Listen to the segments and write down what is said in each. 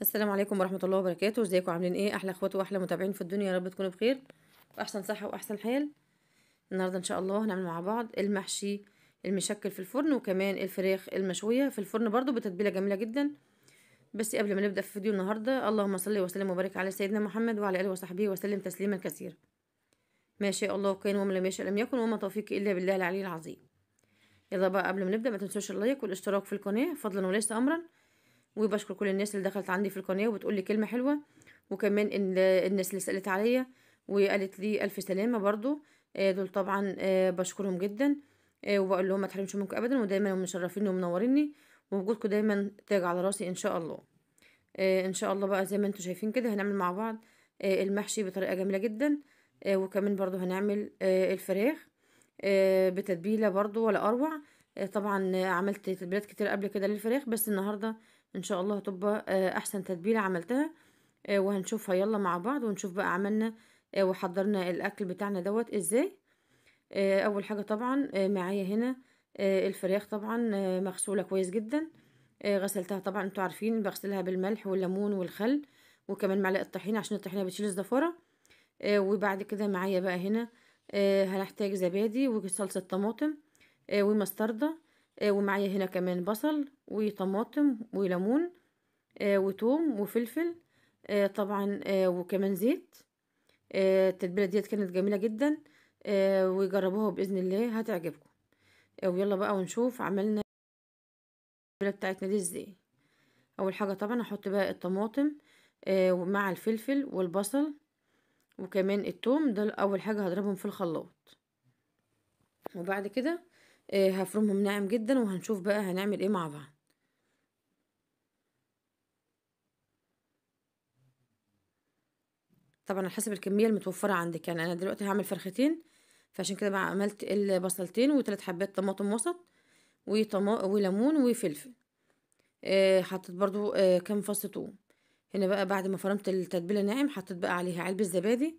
السلام عليكم ورحمه الله وبركاته ازيكم عاملين ايه احلى اخوات واحلى متابعين في الدنيا يا رب تكونوا بخير واحسن صحه واحسن حال النهارده ان شاء الله هنعمل مع بعض المحشي المشكل في الفرن وكمان الفراخ المشويه في الفرن برضو بتتبيله جميله جدا بس قبل ما نبدا في فيديو النهارده اللهم صل وسلم وبارك على سيدنا محمد وعلى اله وصحبه وسلم تسليما كثيرا ما شاء الله كان وما لم يشاء لم يكن وما توفيق الا بالله العلي العظيم يلا بقى قبل ما نبدا ما تنسوش اللايك والاشتراك في القناه فضلا وليس امرا وبشكر كل الناس اللي دخلت عندي في القناه وبتقول لي كلمه حلوه وكمان الناس اللي سالت عليا وقالت لي الف سلامه برضو آه، دول طبعا آه، بشكرهم جدا آه، وبقول لهم ما تحرمش منكم ابدا ودايما هم مشرفيني ومنوريني ووجودكم دايما تاج على راسي ان شاء الله ان شاء الله بقى زي ما انتم شايفين كده هنعمل مع بعض المحشي بطريقه جميله جدا وكمان برضو هنعمل الفراخ بتتبيله برضو ولا اروع طبعا عملت تتبيلات كتير قبل كده للفراخ بس النهارده ان شاء الله هتبقى آه، احسن تتبيله عملتها آه، وهنشوفها يلا مع بعض ونشوف بقى عملنا آه، وحضرنا الاكل بتاعنا دوت ازاي اول حاجه طبعا معايا هنا الفراخ طبعا مغسوله كويس جدا غسلتها طبعا انتوا عارفين بغسلها بالملح والليمون والخل وكمان معلقه طحين عشان الطحينه بتشيل الزفاره وبعد كده معايا بقى هنا هنحتاج زبادي وصلصه طماطم ومستردة آه، ومعايا هنا كمان بصل وطماطم وليمون آه، وتوم وفلفل آه، طبعا وكمان زيت التتبيله ديت كانت جميله جدا وجربوها باذن الله هتعجبكم ويلا بقى ونشوف عملنا التتبيله بتاعتنا دي ازاي اول حاجه طبعا هحط بقى الطماطم مع الفلفل والبصل وكمان التوم ده اول حاجه هضربهم في الخلاط وبعد كده آه، هفرمهم ناعم جدا وهنشوف بقى هنعمل ايه مع بعض طبعا على حسب الكميه المتوفره عندك يعني انا دلوقتي هعمل فرختين فعشان كده بقى عملت البصلتين وثلاث حبات طماطم وسط وطما وليمون وفلفل آه حطيت برضو آه كام فص ثوم هنا بقى بعد ما فرمت التتبيله ناعم حطيت بقى عليها علبه زبادي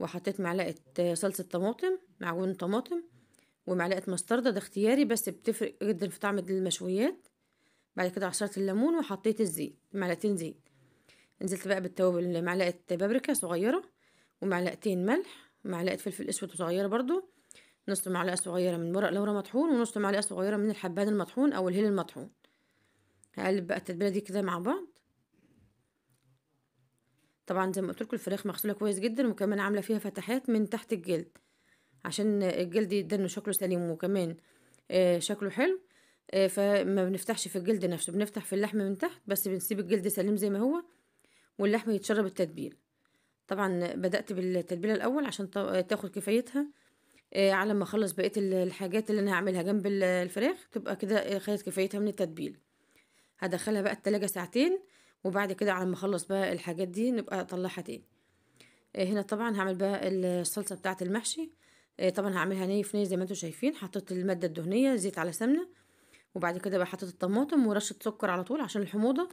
وحطيت معلقه آه، صلصه طماطم معجون طماطم ومعلقه مستردة ده اختياري بس بتفرق جدا في طعم المشويات بعد كده عصرت الليمون وحطيت الزيت معلقتين زيت نزلت بقى بالتوابل معلقه بابريكا صغيره ومعلقتين ملح ومعلقه فلفل اسود صغيره برضو نص معلقه صغيره من ورق لورا مطحون ونص معلقه صغيره من الحبان المطحون او الهيل المطحون هقلب بقى التتبيله دي كده مع بعض طبعا زي ما قلت لكم الفراخ مغسوله كويس جدا وكمان عامله فيها فتحات من تحت الجلد عشان الجلد يدنه شكله سليم وكمان آه، شكله حلو آه، فما بنفتحش في الجلد نفسه بنفتح في اللحم من تحت بس بنسيب الجلد سليم زي ما هو واللحم يتشرب التتبيل طبعا بدأت بالتتبيلة الأول عشان تاخد كفايتها آه، على ما اخلص بقية الحاجات اللي انا هعملها جنب الفراخ تبقى كده خدت كفايتها من التتبيل هدخلها بقى التلاجة ساعتين وبعد كده على ما اخلص بقى الحاجات دي نبقى اطلعها تاني هنا طبعا هعمل بقى الصلصة بتاعة المحشي آه طبعا هعملها ني في ني زي ما انتم شايفين حطيت الماده الدهنيه زيت على سمنه وبعد كده بقى حطيت الطماطم ورشه سكر على طول عشان الحموضه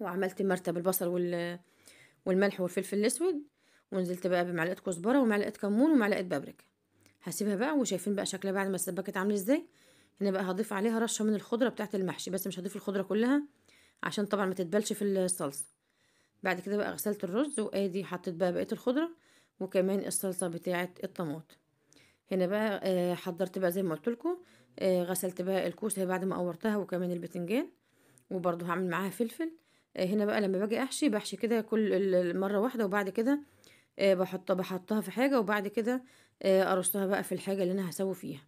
وعملت مرتب البصل وال والملح والفلفل الاسود ونزلت بقى بمعلقه كزبره ومعلقه كمون ومعلقه بابريكا هسيبها بقى وشايفين بقى شكلها بعد ما اتسبكت عامل ازاي هنا بقى هضيف عليها رشه من الخضره بتاعه المحشي بس مش هضيف الخضره كلها عشان طبعا ما تتبلش في الصلصه بعد كده بقى غسلت الرز وادي حطيت بقى بقيه الخضره وكمان الصلصة بتاعة الطماط هنا بقى آه، حضرت بقى زي ما قلت لكم آه، غسلت بقى الكوسة بعد ما قورتها وكمان البتنجان وبرضو هعمل معاها فلفل آه، هنا بقى لما باجي احشي بحشي كده كل مرة واحدة وبعد كده بحط بحطها في حاجة وبعد كده ارصها بقى في الحاجة اللي انا هسوي فيها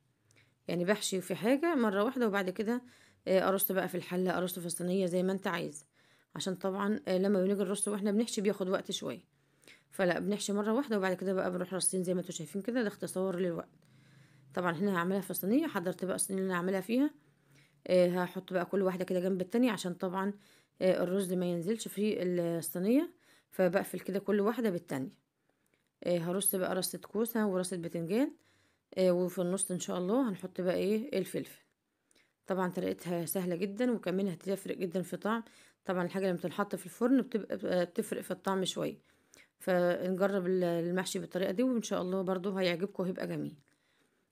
يعني بحشي في حاجة مرة واحدة وبعد كده ارص بقى في الحلة ارص في الصينية زي ما انت عايز عشان طبعا لما بنيجي نرص واحنا بنحشي بياخد وقت شويه فلا بنحشي مرة واحدة وبعد كده بقى بنروح رصين زي ما انتوا شايفين كده ده اختصار للوقت طبعا هنا هعملها في صينية حضرت بقى الصينية اللي هعملها فيها آه هحط بقى كل واحدة كده جنب التانية عشان طبعا آه الرز ما ينزلش في الصينية فبقفل كده كل واحدة بالتانية آه هرص بقى رصة كوسة ورصة بتنجان آه وفي النص ان شاء الله هنحط بقى ايه الفلفل طبعا طريقتها سهلة جدا وكمان هتفرق جدا في طعم طبعا الحاجة لما بتنحط في الفرن بتبقى آه، بتفرق في الطعم شوية فنجرب المحشي بالطريقة دي وإن شاء الله برضو هيعجبكم وهيبقى جميل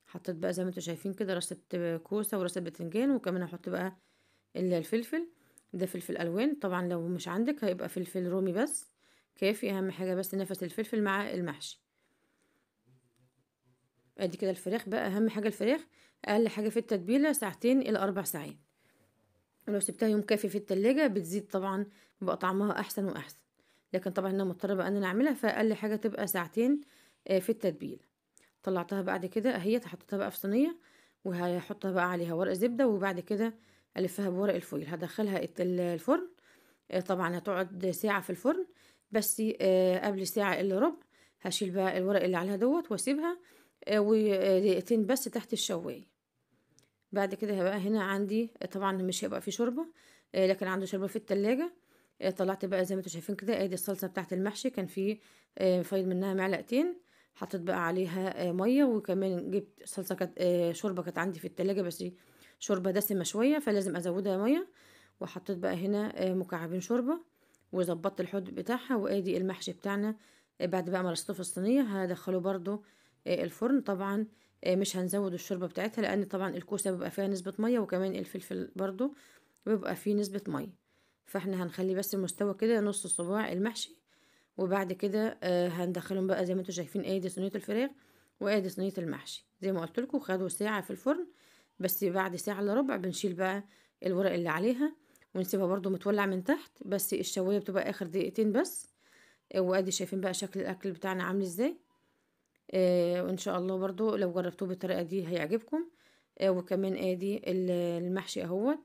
حطيت بقى زي ما انتوا شايفين كده رشة كوسة ورشة بتنجان وكمان هحط بقى الفلفل ده فلفل ألوان طبعا لو مش عندك هيبقى فلفل رومي بس كافي أهم حاجة بس نفس الفلفل مع المحشي ادي كده الفراخ بقى اهم حاجه الفراخ اقل حاجه في التتبيله ساعتين الى اربع ساعات ولو سبتها يوم كافي في التلاجة بتزيد طبعا بيبقى طعمها احسن واحسن لكن طبعا انا مضطره بقى ان انا اعملها فاقل حاجه تبقى ساعتين آه، في التتبيل طلعتها بعد كده اهيت حطيتها بقى في صينيه وهحطها بقى عليها ورق زبده وبعد كده الفها بورق الفويل هدخلها الفرن آه، طبعا هتقعد ساعه في الفرن بس آه، قبل ساعه الا ربع هشيل بقى الورق اللي عليها دوت واسيبها ودقيقتين بس تحت الشوايه بعد كده هبقى هنا عندي طبعا مش هيبقى في شوربه لكن عنده شوربه في التلاجة آه، طلعت بقى زي ما انتوا شايفين كده ادي الصلصه بتاعت المحشي كان في آه، فايض منها معلقتين حطيت بقى عليها آه، ميه وكمان جبت صلصه كانت شوربه كانت عندي في التلاجة بس شوربه دسمه شويه فلازم ازودها ميه وحطيت بقى هنا مكعبين شوربه وظبطت الحوض بتاعها وادي المحشي بتاعنا بعد بقى ما رصته في الصينيه هدخله برضو الفرن طبعا مش هنزود الشوربه بتاعتها لان طبعا الكوسه بيبقى فيها نسبه ميه وكمان الفلفل برضو بيبقى فيه نسبه ميه فاحنا هنخلي بس المستوى كده نص صباع المحشي وبعد كده آه، هندخلهم بقى زي ما انتوا شايفين ادي صينيه الفراخ وادي صينيه المحشي زي ما قلت لكم خدوا ساعه في الفرن بس بعد ساعه الا ربع بنشيل بقى الورق اللي عليها ونسيبها برضو متولع من تحت بس الشوايه بتبقى اخر دقيقتين بس آه، وادي شايفين بقى شكل الاكل بتاعنا عامل ازاي آه وان شاء الله برضو لو جربتوه بالطريقه دي هيعجبكم آه وكمان ادي المحشي اهوت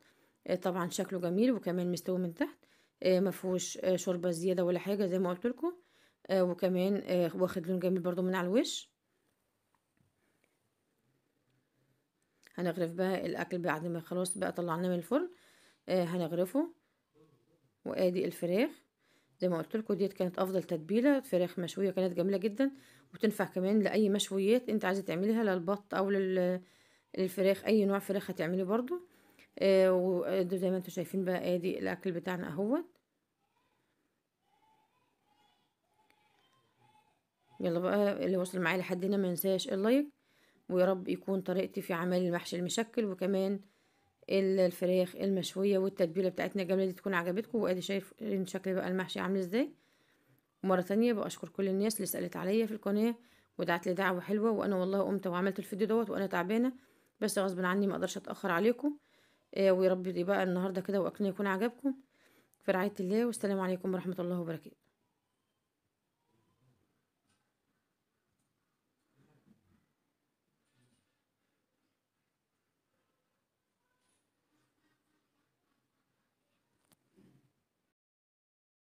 آه، طبعا شكله جميل وكمان مستوي من تحت آه، ما فيهوش آه، شوربه زياده ولا حاجه زي ما قلت لكم وكمان واخد لون جميل برضو من على الوش هنغرف بقى الاكل بعد ما خلاص بقى طلعناه من الفرن هنغرفه وادي الفراخ زي ما قلت لكم ديت كانت افضل تتبيله فراخ مشويه كانت جميله جدا وتنفع كمان لاي مشويات انت عايزه تعمليها للبط او للفراخ اي نوع فراخ هتعمليه برضو وده آه، آه، زي ما انتم شايفين بقى ادي آه، الاكل بتاعنا اهوت يلا بقى اللي وصل معايا لحد هنا ما ينساش اللايك ويا رب يكون طريقتي في عمل المحشي المشكل وكمان الفراخ المشويه والتتبيله بتاعتنا الجميله دي تكون عجبتكم وادي شايف شكل بقى المحشي عامل ازاي ومره تانية بشكر كل الناس اللي سالت عليا في القناه ودعت لي دعوه حلوه وانا والله قمت وعملت الفيديو دوت وانا تعبانه بس غصب عني ما اقدرش اتاخر عليكم آه ويا رب يبقى النهارده كده واكلنا يكون عجبكم في رعايه الله والسلام عليكم ورحمه الله وبركاته